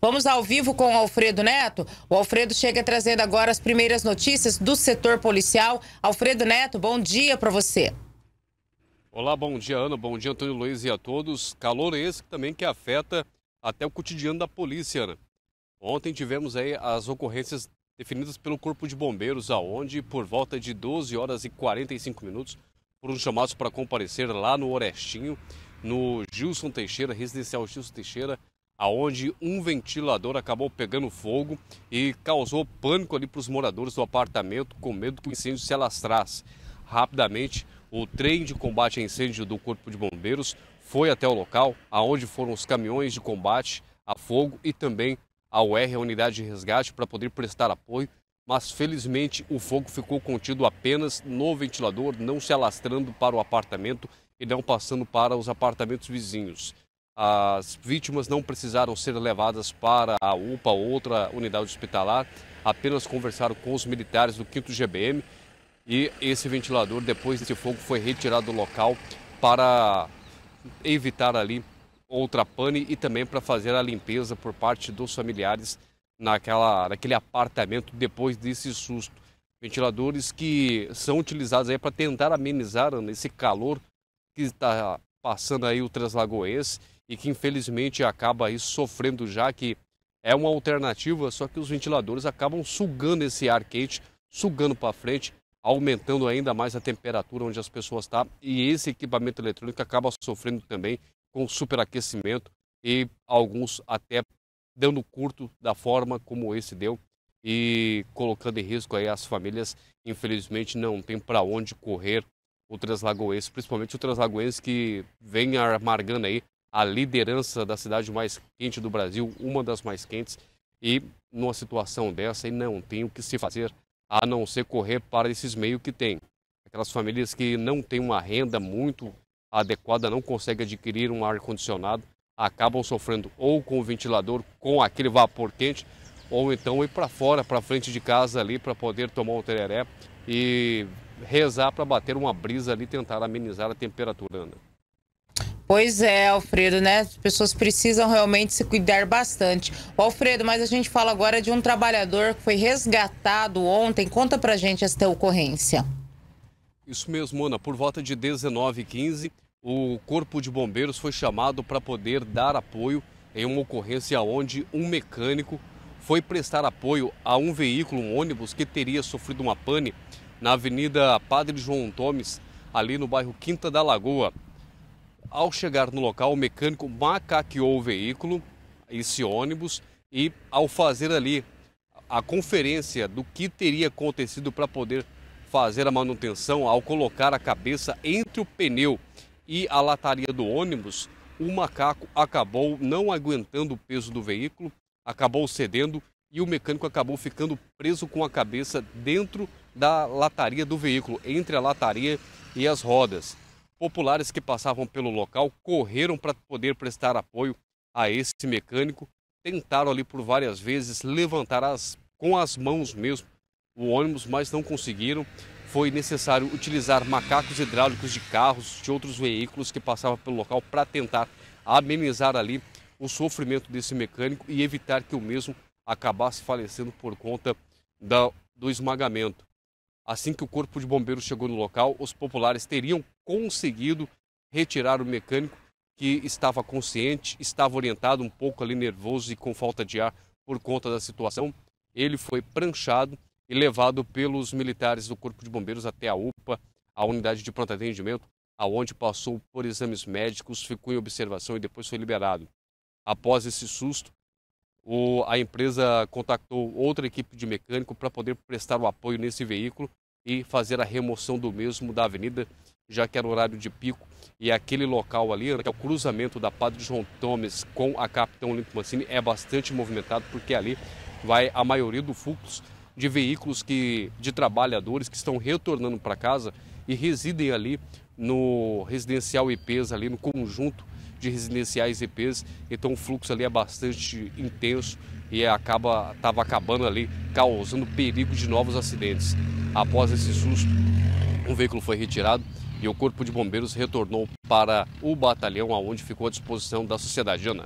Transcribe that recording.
Vamos ao vivo com o Alfredo Neto. O Alfredo chega trazendo agora as primeiras notícias do setor policial. Alfredo Neto, bom dia para você. Olá, bom dia, Ana. Bom dia, Antônio Luiz e a todos. Calor esse também que afeta até o cotidiano da polícia, Ana. Ontem tivemos aí as ocorrências definidas pelo Corpo de Bombeiros, aonde por volta de 12 horas e 45 minutos foram chamados para comparecer lá no Orestinho, no Gilson Teixeira, residencial Gilson Teixeira, aonde um ventilador acabou pegando fogo e causou pânico ali para os moradores do apartamento, com medo que o incêndio se alastrasse. Rapidamente, o trem de combate a incêndio do Corpo de Bombeiros foi até o local, aonde foram os caminhões de combate a fogo e também a UR, a unidade de resgate, para poder prestar apoio. Mas felizmente o fogo ficou contido apenas no ventilador, não se alastrando para o apartamento e não passando para os apartamentos vizinhos. As vítimas não precisaram ser levadas para a UPA ou outra unidade hospitalar, apenas conversaram com os militares do 5 GBM e esse ventilador, depois desse fogo, foi retirado do local para evitar ali outra pane e também para fazer a limpeza por parte dos familiares naquela, naquele apartamento depois desse susto. Ventiladores que são utilizados aí para tentar amenizar esse calor que está passando aí o Translagoense e que infelizmente acaba aí sofrendo já que é uma alternativa, só que os ventiladores acabam sugando esse ar quente, sugando para frente, aumentando ainda mais a temperatura onde as pessoas estão tá, e esse equipamento eletrônico acaba sofrendo também com superaquecimento e alguns até dando curto da forma como esse deu e colocando em risco aí as famílias, infelizmente não tem para onde correr o Translagoense, principalmente o Translagoense que vem amargando aí a liderança da cidade mais quente do Brasil, uma das mais quentes, e numa situação dessa, e não tem o que se fazer a não ser correr para esses meios que tem. Aquelas famílias que não têm uma renda muito adequada, não conseguem adquirir um ar-condicionado, acabam sofrendo ou com o ventilador, com aquele vapor quente, ou então ir para fora, para frente de casa ali, para poder tomar um tereré e rezar para bater uma brisa ali, tentar amenizar a temperatura. Pois é, Alfredo, né? As pessoas precisam realmente se cuidar bastante. Alfredo, mas a gente fala agora de um trabalhador que foi resgatado ontem. Conta pra gente essa ocorrência. Isso mesmo, Ana. Por volta de 19h15, o Corpo de Bombeiros foi chamado para poder dar apoio em uma ocorrência onde um mecânico foi prestar apoio a um veículo, um ônibus, que teria sofrido uma pane na Avenida Padre João Tomes, ali no bairro Quinta da Lagoa. Ao chegar no local, o mecânico macaqueou o veículo, esse ônibus, e ao fazer ali a conferência do que teria acontecido para poder fazer a manutenção, ao colocar a cabeça entre o pneu e a lataria do ônibus, o macaco acabou não aguentando o peso do veículo, acabou cedendo e o mecânico acabou ficando preso com a cabeça dentro da lataria do veículo, entre a lataria e as rodas. Populares que passavam pelo local correram para poder prestar apoio a esse mecânico. Tentaram ali por várias vezes levantar as, com as mãos mesmo o ônibus, mas não conseguiram. Foi necessário utilizar macacos hidráulicos de carros, de outros veículos que passavam pelo local para tentar amenizar ali o sofrimento desse mecânico e evitar que o mesmo acabasse falecendo por conta da, do esmagamento. Assim que o corpo de bombeiros chegou no local, os populares teriam conseguido retirar o mecânico que estava consciente, estava orientado, um pouco ali nervoso e com falta de ar por conta da situação. Ele foi pranchado e levado pelos militares do Corpo de Bombeiros até a UPA, a unidade de pronto atendimento, aonde passou por exames médicos, ficou em observação e depois foi liberado. Após esse susto, o, a empresa contactou outra equipe de mecânico para poder prestar o apoio nesse veículo e fazer a remoção do mesmo da avenida já que era horário de pico e aquele local ali, né, que é o cruzamento da Padre João Thomas com a Capitão Olímpio Mancini, é bastante movimentado, porque ali vai a maioria do fluxo de veículos que, de trabalhadores que estão retornando para casa e residem ali no residencial IPs, ali no conjunto de residenciais IPs. Então o fluxo ali é bastante intenso e acaba estava acabando ali causando perigo de novos acidentes. Após esse susto, um veículo foi retirado e o Corpo de Bombeiros retornou para o batalhão, aonde ficou à disposição da sociedade. Ana.